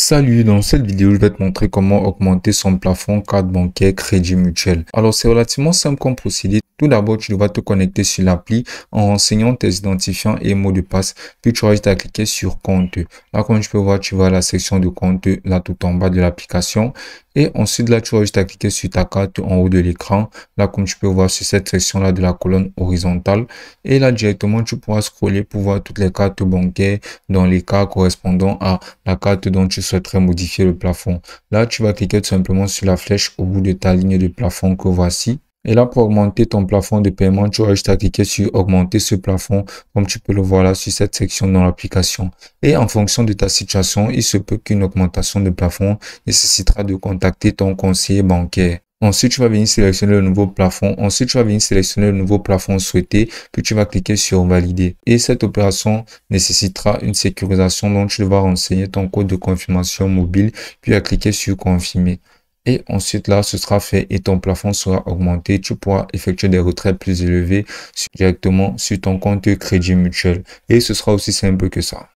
Salut, dans cette vidéo, je vais te montrer comment augmenter son plafond carte bancaire crédit mutuel. Alors, c'est relativement simple comme procédé. Tout d'abord, tu dois te connecter sur l'appli en renseignant tes identifiants et mots de passe. Puis tu vas juste à cliquer sur compte. Là, comme tu peux voir, tu vas à la section de compte là tout en bas de l'application. Et ensuite, là, tu vas juste à cliquer sur ta carte en haut de l'écran. Là, comme tu peux voir sur cette section-là de la colonne horizontale. Et là, directement, tu pourras scroller pour voir toutes les cartes bancaires dans les cas correspondant à la carte dont tu souhaiterais modifier le plafond. Là, tu vas cliquer tout simplement sur la flèche au bout de ta ligne de plafond que voici. Et là, pour augmenter ton plafond de paiement, tu as juste à cliquer sur augmenter ce plafond, comme tu peux le voir là sur cette section dans l'application. Et en fonction de ta situation, il se peut qu'une augmentation de plafond nécessitera de contacter ton conseiller bancaire. Ensuite, tu vas venir sélectionner le nouveau plafond. Ensuite, tu vas venir sélectionner le nouveau plafond souhaité, puis tu vas cliquer sur valider. Et cette opération nécessitera une sécurisation dont tu devras renseigner ton code de confirmation mobile, puis à cliquer sur confirmer. Et ensuite, là, ce sera fait et ton plafond sera augmenté. Tu pourras effectuer des retraits plus élevés directement sur ton compte crédit mutuel. Et ce sera aussi simple que ça.